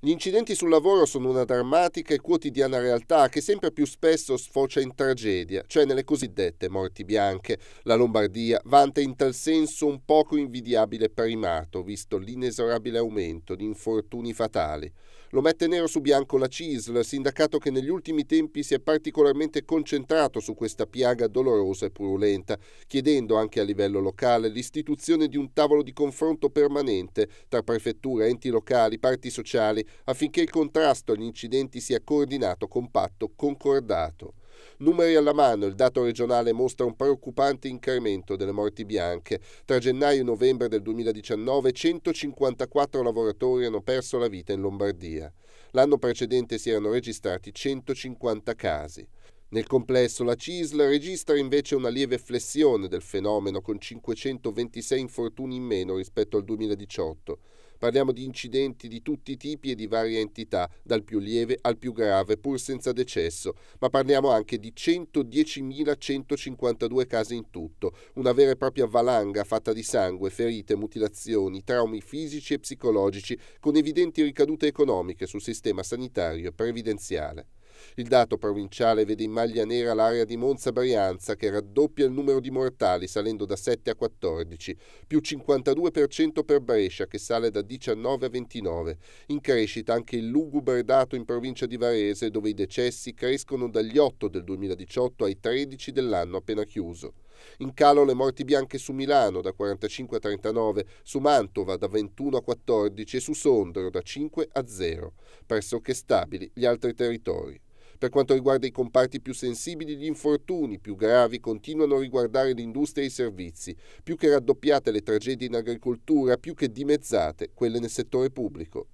Gli incidenti sul lavoro sono una drammatica e quotidiana realtà che sempre più spesso sfocia in tragedia, cioè nelle cosiddette morti bianche. La Lombardia vanta in tal senso un poco invidiabile primato, visto l'inesorabile aumento di infortuni fatali. Lo mette nero su bianco la CISL, sindacato che negli ultimi tempi si è particolarmente concentrato su questa piaga dolorosa e purulenta, chiedendo anche a livello locale l'istituzione di un tavolo di confronto permanente tra prefettura, enti locali, parti sociali affinché il contrasto agli incidenti sia coordinato, compatto, concordato. Numeri alla mano, il dato regionale mostra un preoccupante incremento delle morti bianche. Tra gennaio e novembre del 2019 154 lavoratori hanno perso la vita in Lombardia. L'anno precedente si erano registrati 150 casi. Nel complesso la CISL registra invece una lieve flessione del fenomeno con 526 infortuni in meno rispetto al 2018. Parliamo di incidenti di tutti i tipi e di varie entità, dal più lieve al più grave, pur senza decesso, ma parliamo anche di 110.152 casi in tutto, una vera e propria valanga fatta di sangue, ferite, mutilazioni, traumi fisici e psicologici, con evidenti ricadute economiche sul sistema sanitario e previdenziale. Il dato provinciale vede in maglia nera l'area di Monza Brianza che raddoppia il numero di mortali salendo da 7 a 14, più 52% per Brescia che sale da 19 a 29. In crescita anche il lugubre dato in provincia di Varese dove i decessi crescono dagli 8 del 2018 ai 13 dell'anno appena chiuso. In calo le morti bianche su Milano da 45 a 39, su Mantova da 21 a 14 e su Sondrio da 5 a 0, pressoché stabili gli altri territori. Per quanto riguarda i comparti più sensibili, gli infortuni più gravi continuano a riguardare l'industria e i servizi, più che raddoppiate le tragedie in agricoltura, più che dimezzate quelle nel settore pubblico.